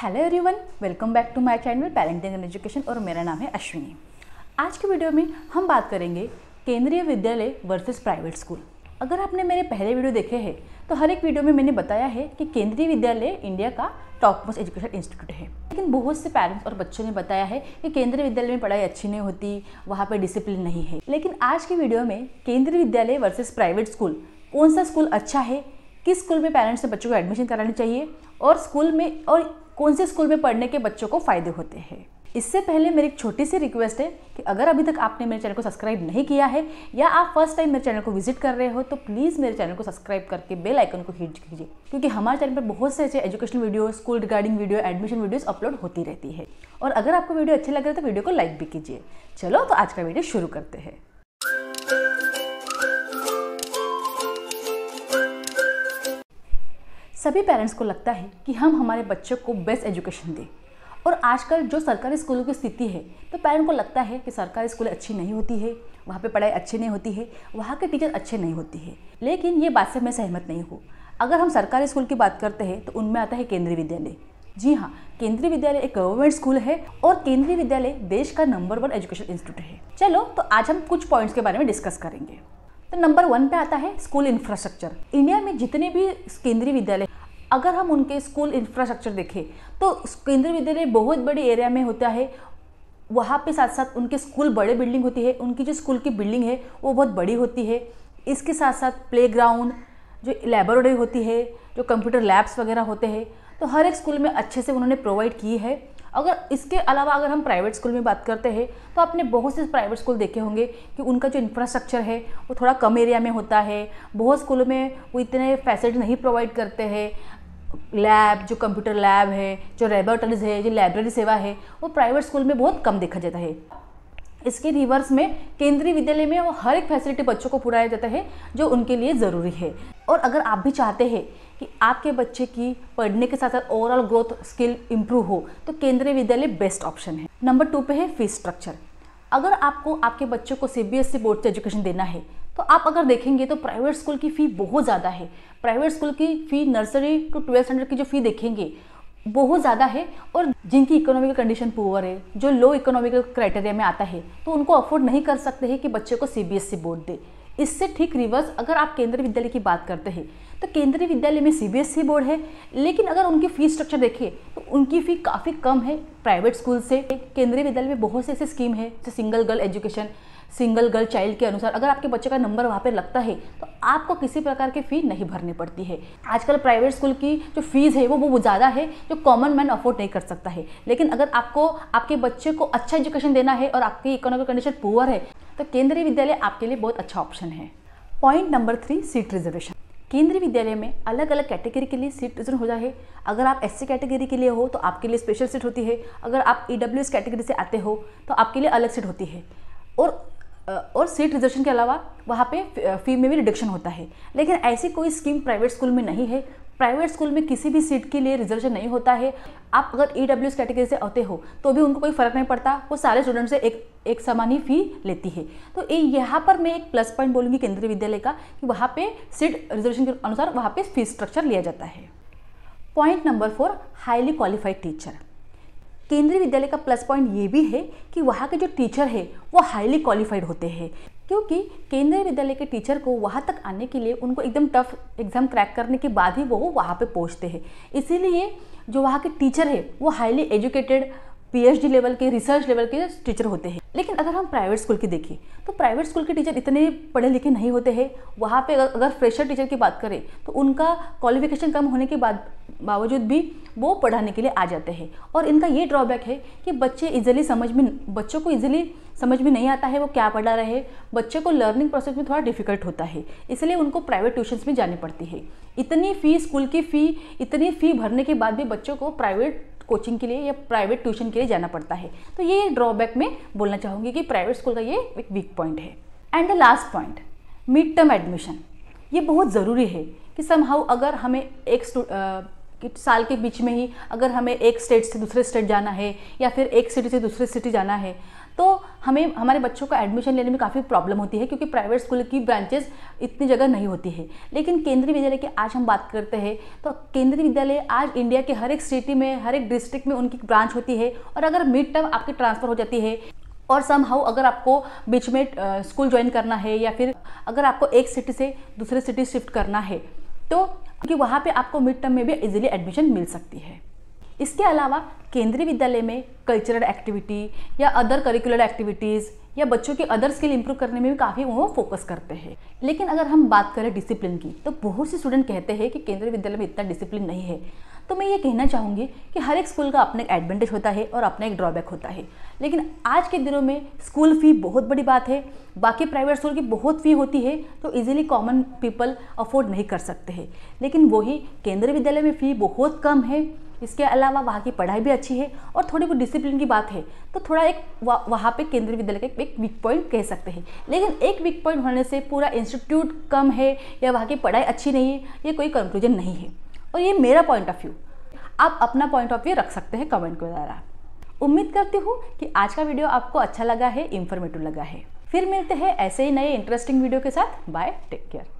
hello everyone welcome back to my channel parenting and education और मेरा नाम है अश्विनी आज के वीडियो में हम बात करेंगे केंद्रीय विद्यालय वर्सेस प्राइवेट स्कूल अगर आपने मेरे पहले वीडियो देखे हैं तो हर एक वीडियो में मैंने बताया है कि केंद्रीय विद्यालय इंडिया का टॉप मोस्ट एजुकेशन इंस्टीट्यूट है लेकिन बहुत से पेरेंट्स और बच्चों ने बताया है कि केंद्रीय विद्यालय में पढ़ाई अच्छी नहीं होती वहाँ पर डिसिप्लिन नहीं है लेकिन आज की वीडियो में केंद्रीय विद्यालय वर्सेस प्राइवेट स्कूल कौन सा स्कूल अच्छा है किस स्कूल में पेरेंट्स ने बच्चों को एडमिशन करानी चाहिए और स्कूल में और कौन से स्कूल में पढ़ने के बच्चों को फ़ायदे होते हैं इससे पहले मेरी एक छोटी सी रिक्वेस्ट है कि अगर अभी तक आपने मेरे चैनल को सब्सक्राइब नहीं किया है या आप फर्स्ट टाइम मेरे चैनल को विजिट कर रहे हो तो प्लीज़ मेरे चैनल को सब्सक्राइब करके बेल आइकन को हिट कीजिए क्योंकि हमारे चैनल पर बहुत से ऐसे education video school regarding video admission videos upload होती रहती है और अगर आपको वीडियो अच्छी लग रहा है तो वीडियो को लाइक भी कीजिए चलो तो आज का वीडियो शुरू करते हैं सभी पेरेंट्स को लगता है कि हम हमारे बच्चों को बेस्ट एजुकेशन दें और आजकल जो सरकारी स्कूलों की स्थिति है तो पेरेंट को लगता है कि सरकारी स्कूलें अच्छी नहीं होती है वहाँ पे पढ़ाई अच्छी नहीं होती है वहाँ के टीचर अच्छे नहीं होती है लेकिन ये बात से मैं सहमत नहीं हूँ अगर हम सरकारी स्कूल की बात करते हैं तो उनमें आता है केंद्रीय विद्यालय जी हाँ केंद्रीय विद्यालय एक गवर्नमेंट स्कूल है और केंद्रीय विद्यालय देश का नंबर वन एजुकेशन इंस्टीट्यूट है चलो तो आज हम कुछ पॉइंट्स के बारे में डिस्कस करेंगे तो नंबर वन पे आता है स्कूल इंफ्रास्ट्रक्चर इंडिया में जितने भी केंद्रीय विद्यालय अगर हम उनके स्कूल इंफ्रास्ट्रक्चर देखें तो केंद्रीय विद्यालय बहुत बड़े एरिया में होता है वहाँ पे साथ साथ उनके स्कूल बड़े बिल्डिंग होती है उनकी जो स्कूल की बिल्डिंग है वो बहुत बड़ी होती है इसके साथ साथ प्ले जो लेबोरेटरी होती है जो कंप्यूटर लैब्स वगैरह होते हैं तो हर एक स्कूल में अच्छे से उन्होंने प्रोवाइड की है अगर इसके अलावा अगर हम प्राइवेट स्कूल में बात करते हैं तो आपने बहुत से प्राइवेट स्कूल देखे होंगे कि उनका जो इंफ्रास्ट्रक्चर है वो थोड़ा कम एरिया में होता है बहुत स्कूलों में वो इतने फैसिलिटी नहीं प्रोवाइड करते हैं लैब जो कंप्यूटर लैब है जो लेबोरेटरीज है जो लाइब्रेरी सेवा है वो प्राइवेट स्कूल में बहुत कम देखा जाता है इसके रिवर्स में केंद्रीय विद्यालय में वो हर एक फैसिलिटी बच्चों को पुराया जाता है जो उनके लिए ज़रूरी है और अगर आप भी चाहते हैं कि आपके बच्चे की पढ़ने के साथ साथ ओवरऑल ग्रोथ स्किल इम्प्रूव हो तो केंद्रीय विद्यालय बेस्ट ऑप्शन है नंबर टू पे है फीस स्ट्रक्चर अगर आपको आपके बच्चों को C B S E board से एजुकेशन देना है तो आप अगर देखेंगे तो प्राइवेट स्कूल की फ़ी बहुत ज़्यादा है प्राइवेट स्कूल की fee nursery to twelfth standard की जो फ़ी देखेंगे बहुत ज़्यादा है और जिनकी इकोनॉमिकल कंडीशन पुअर है जो लो इकोनॉमिकल क्राइटेरिया में आता है तो उनको अफोर्ड नहीं कर सकते हैं कि बच्चे को सी बोर्ड e दे इससे ठीक रिवर्स अगर आप केंद्रीय विद्यालय की बात करते हैं तो केंद्रीय विद्यालय में सी बोर्ड e है लेकिन अगर उनकी फ़ी स्ट्रक्चर देखें तो उनकी फ़ी काफ़ी कम है प्राइवेट स्कूल से केंद्रीय विद्यालय में बहुत से ऐसे स्कीम है जैसे single girl education single girl child के अनुसार अगर आपके बच्चे का नंबर वहाँ पर लगता है तो आपको किसी प्रकार की फ़ी नहीं भरनी पड़ती है आजकल प्राइवेट स्कूल की जो फीस है वो वो ज़्यादा है जो कॉमन मैन अफोर्ड नहीं कर सकता है लेकिन अगर आपको आपके बच्चे को अच्छा एजुकेशन देना है और आपकी इकोनॉमिक कंडीशन पुअर है तो केंद्रीय विद्यालय आपके लिए बहुत अच्छा ऑप्शन है point number three seat reservation Kendriya Vidyalaya में अलग अलग कैटेगरी के लिए सीट रिजर्व हो जाए अगर आप एससी कैटेगरी के लिए हो तो आपके लिए स्पेशल सीट होती है अगर आप ई e कैटेगरी से आते हो तो आपके लिए अलग सीट होती है और और सीट रिजर्वेशन के अलावा वहाँ पे फ़ी में भी रिडक्शन होता है लेकिन ऐसी कोई स्कीम प्राइवेट स्कूल में नहीं है प्राइवेट स्कूल में किसी भी सीट के लिए रिजर्वेशन नहीं होता है आप अगर ई डब्ल्यू कैटेगरी से आते हो तो भी उनको कोई फ़र्क नहीं पड़ता वो सारे स्टूडेंट से एक एक समान ही फ़ी लेती है तो यहाँ पर मैं एक प्लस पॉइंट बोलूँगी केंद्रीय विद्यालय का कि वहाँ पे सीट रिजर्वेशन के अनुसार वहाँ पे फ़ीस स्ट्रक्चर लिया जाता है point number four highly qualified teacher Kendriya Vidyalaya का प्लस पॉइंट ये भी है कि वहाँ के जो टीचर है वो हाईली क्वालिफाइड होते हैं क्योंकि केंद्रीय विद्यालय के टीचर को वहाँ तक आने के लिए उनको एकदम टफ एग्ज़ाम क्रैक करने के बाद ही वो वहाँ पे पहुँचते हैं इसीलिए जो वहाँ के टीचर है वो हाईली एजुकेटेड पीएचडी लेवल के रिसर्च लेवल के टीचर होते हैं लेकिन अगर हम प्राइवेट स्कूल की देखें तो प्राइवेट स्कूल के टीचर इतने पढ़े लिखे नहीं होते हैं वहाँ पे अगर फ्रेशर टीचर की बात करें तो उनका क्वालिफिकेशन कम होने के बाद बावजूद भी वो पढ़ाने के लिए आ जाते हैं और इनका ये ड्रॉबैक है कि बच्चे इजिली समझ में बच्चों को इजिली समझ में नहीं आता है वो क्या पढ़ा रहे बच्चे को लर्निंग प्रोसेस में थोड़ा डिफिकल्ट होता है इसलिए उनको प्राइवेट ट्यूशन्स में जानी पड़ती है इतनी फ़ी स्कूल की फ़ी इतनी फ़ी भरने के बाद भी बच्चों को प्राइवेट कोचिंग के लिए या प्राइवेट ट्यूशन के लिए जाना पड़ता है तो ये ड्रॉबैक में बोलना चाहूँगी कि प्राइवेट स्कूल का ये एक वीक पॉइंट है and the last point mid term admission ये बहुत ज़रूरी है कि समहाउ अगर हमें एक कि साल के बीच में ही अगर हमें एक स्टेट से दूसरे स्टेट जाना है या फिर एक सिटी से दूसरे सिटी जाना है तो हमें हमारे बच्चों का एडमिशन लेने में काफ़ी प्रॉब्लम होती है क्योंकि प्राइवेट स्कूल की ब्रांचेस इतनी जगह नहीं होती है लेकिन केंद्रीय विद्यालय की आज हम बात करते हैं तो केंद्रीय विद्यालय आज इंडिया के हर एक सिटी में हर एक डिस्ट्रिक्ट में उनकी ब्रांच होती है और अगर मिड टर्म आपकी ट्रांसफ़र हो जाती है और सम हाउ अगर आपको बीच में स्कूल ज्वाइन करना है या फिर अगर आपको एक सिटी से दूसरे सिटी शिफ्ट करना है तो क्योंकि वहाँ पे आपको मिड टर्म में भी इजीली एडमिशन मिल सकती है इसके अलावा केंद्रीय विद्यालय में कल्चरल एक्टिविटी या अदर करिकुलर एक्टिविटीज़ या बच्चों के अदर स्किल इंप्रूव करने में भी काफ़ी वो फोकस करते हैं लेकिन अगर हम बात करें डिसिप्लिन की तो बहुत से स्टूडेंट कहते हैं कि केंद्रीय विद्यालय में इतना डिसिप्लिन नहीं है तो मैं ये कहना चाहूँगी कि हर एक स्कूल का अपना एक एडवांटेज होता है और अपना एक ड्रॉबैक होता है लेकिन आज के दिनों में स्कूल फ़ी बहुत बड़ी बात है बाकी प्राइवेट स्कूल की बहुत फी होती है तो इजीली कॉमन पीपल अफोर्ड नहीं कर सकते हैं लेकिन वही केंद्रीय विद्यालय में फ़ी बहुत कम है इसके अलावा वहाँ की पढ़ाई भी अच्छी है और थोड़ी बहुत डिसिप्लिन की बात है तो थोड़ा एक वह, वहाँ पे केंद्रीय विद्यालय का एक वीक पॉइंट कह सकते हैं लेकिन एक वीक पॉइंट होने से पूरा इंस्टीट्यूट कम है या वहाँ की पढ़ाई अच्छी नहीं है ये कोई कंक्लूजन नहीं है और ये मेरा पॉइंट ऑफ व्यू आप अपना पॉइंट ऑफ व्यू रख सकते हैं कमेंट के द्वारा उम्मीद करती हूँ कि आज का वीडियो आपको अच्छा लगा है इन्फॉर्मेटिव लगा है फिर मिलते हैं ऐसे ही नए इंटरेस्टिंग वीडियो के साथ बाय टेक केयर